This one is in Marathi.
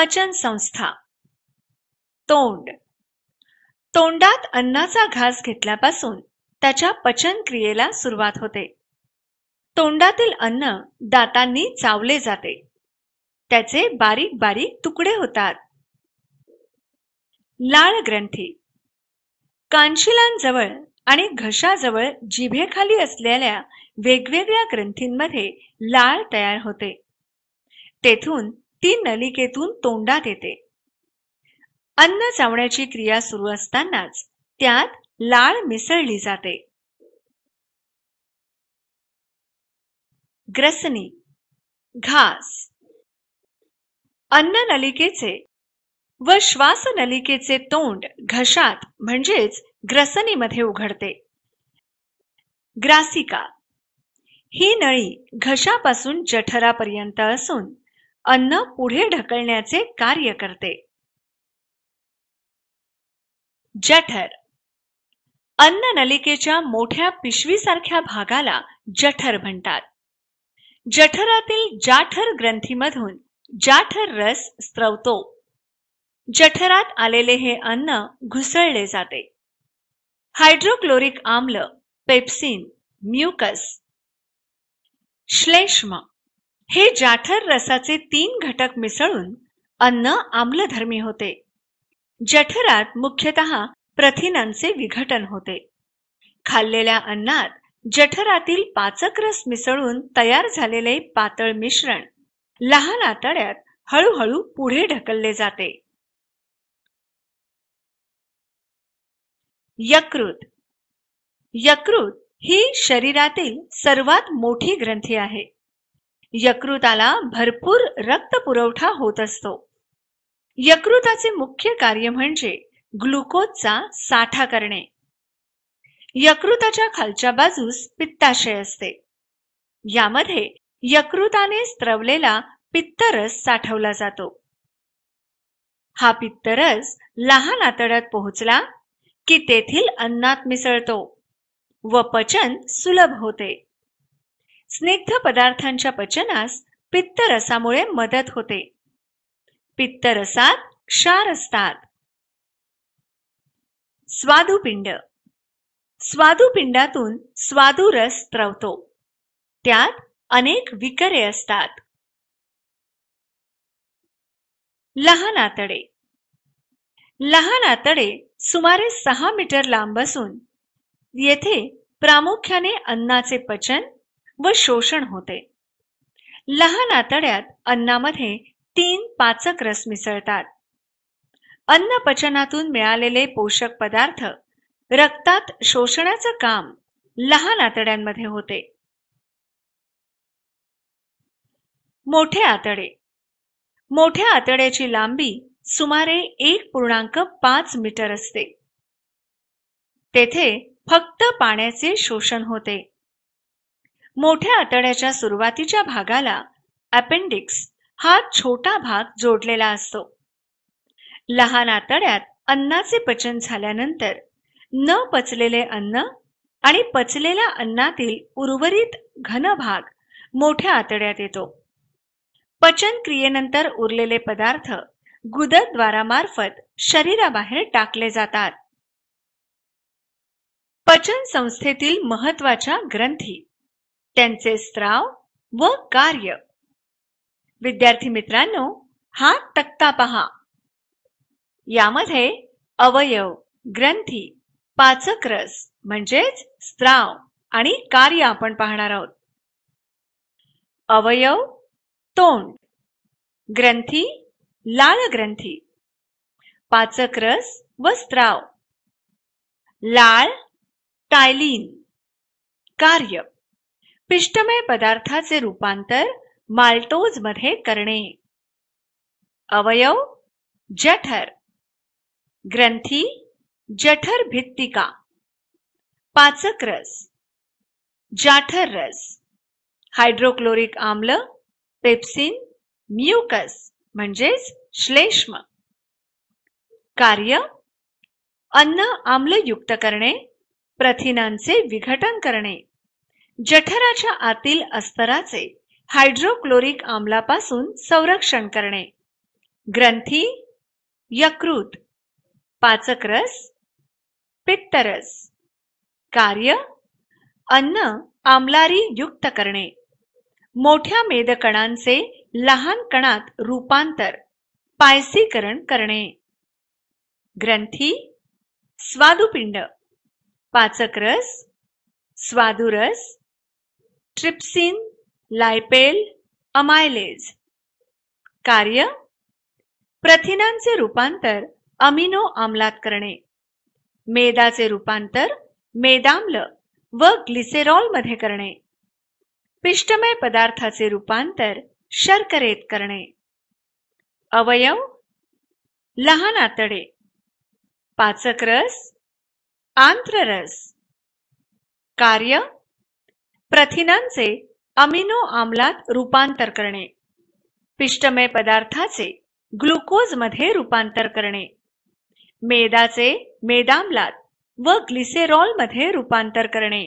पचन संस्था तोंड तोंडात अन्नाचा घास घेतल्यापासून त्याच्या पचन क्रियेला सुरुवात होते तोंडातील अन्न दातांनी चावले जाते त्याचे बारीक बारीक तुकडे होतात लाळ ग्रंथी कांशिलांजवळ आणि घशाजवळ जिभेखाली असलेल्या वेगवेगळ्या ग्रंथींमध्ये लाळ तयार होते तेथून ती नलिकेतून तोंडात येते अन्न चावण्याची क्रिया सुरू असतानाच त्यात लाळ मिसळली जाते ग्रसनी घास अन्न नलिकेचे व श्वास नलिकेचे तोंड घशात म्हणजेच ग्रसनीमध्ये उघडते ग्रासिका ही नळी घशापासून जठरापर्यंत असून अन्न पुढे ढकलण्याचे कार्य करते जठर अन्न नलिकेच्या मोठ्या पिशवीसारख्या भागाला जठर म्हणतात जठरातील जाठर ग्रंथीमधून जाठर रस स्त्रवतो जठरात आलेले हे अन्न घुसळले जाते हायड्रोक्लोरिक आम्ल पेप्सिन म्युकस श्लेष्म हे जाठर रसाचे तीन घटक मिसळून अन्न आम्लधर्मी होते जठरात मुख्यतः प्रथिनांचे विघटन होते खाल्लेल्या अन्नात जठरातील पाचक रस मिसळून तयार झालेले पातळ मिश्रण लहान आतड्यात हळूहळू पुढे ढकलले जाते यकृत यकृत ही शरीरातील सर्वात मोठी ग्रंथी आहे यकृताला भरपूर रक्त पुरवठा होत असतो यकृताचे मुख्य कार्य म्हणजे ग्लुकोजचा साठा करणे यकृताच्या खालच्या बाजूस पित्ताशय असते यामध्ये यकृताने स्त्रवलेला पित्तरस साठवला जातो हा पित्तरस लहान आतड्यात पोहोचला की तेथील अन्नात मिसळतो व पचन सुलभ होते स्निग्ध पदार्थांच्या पचनास पित्तरसामुळे मदत होते पित्तरसात क्षार असतात स्वादुपिंड स्वादुपिंडातून स्वादुरस त्रवतो। त्यात अनेक विकरे असतात लहान आतडे लहान आतडे सुमारे सहा मीटर लांब असून येथे प्रामुख्याने अन्नाचे पचन व शोषण होते लहान आतड्यात अन्नामध्ये तीन पाचक रस मिसळतात अन्न पचनातून मिळालेले पोषक पदार्थ रक्तात शोषणाचं काम लहान आतड्यांमध्ये होते मोठे आतडे मोठ्या आतड्याची लांबी सुमारे एक पूर्णांक पाच मीटर असते तेथे फक्त पाण्याचे शोषण होते मोठ्या आतड्याच्या सुरुवातीच्या भागाला अपेंडिक्स हा छोटा भाग जोडलेला असतो लहान आतड्यात अन्नाचे पचन झाल्यानंतर न पचलेले अन्न आणि पचलेल्या अन्नातील उर्वरित घन भाग मोठ्या आतड्यात येतो पचन क्रियेनंतर उरलेले पदार्थ गुदद्वारामार्फत शरीराबाहेर टाकले जातात पचन संस्थेतील महत्वाच्या ग्रंथी त्यांचे स्त्राव व कार्य विद्यार्थी मित्रांनो हा तक्ता पहा यामध्ये अवयव ग्रंथी पाचक रस म्हणजेच स्त्राव आणि कार्य आपण पाहणार आहोत अवयव तोंड ग्रंथी लाल ग्रंथी पाचक रस व स्त्राव लाळ टायलीन कार्य पिष्टमय पदार्थाचे रूपांतर माल्टोज मध्ये करणे अवयव जठर ग्रंथी जठर भित्तिका पाचक रस जाठर रस हायड्रोक्लोरिक आम्ल पेप्सिन म्युकस म्हणजेच श्लेष्म कार्य अन्न आम्ल युक्त करणे प्रथिनांचे विघटन करणे जठराच्या आतील अस्तराचे हायड्रोक्लोरिक आम्लापासून संरक्षण करणे ग्रंथी यकृत पाचकरस पित्तरस कार्य अन्न आमलारी युक्त करणे मोठ्या मेदकणांचे लहान कणात रूपांतर पायसीकरण करणे ग्रंथी स्वादुपिंड पाचकरस स्वादुरस ट्रिप्सिन लायपेल अमायलेज कार्य प्रथिनांचे रूपांतर अमिनो आम्लात करणे मेदाचे रूपांतर मेदाम्ल व मध्ये करणे पिष्टमय पदार्थाचे रूपांतर शर्करेत करणे अवयव लहान आतडे पाचक आंत्र आंत्ररस कार्य प्रथिनांचे अमिनो आम्लात रूपांतर करणे पिष्टमय पदार्थाचे ग्लुकोज मध्ये रूपांतर करणे मेदाचे मेदामलात व मध्ये रूपांतर करणे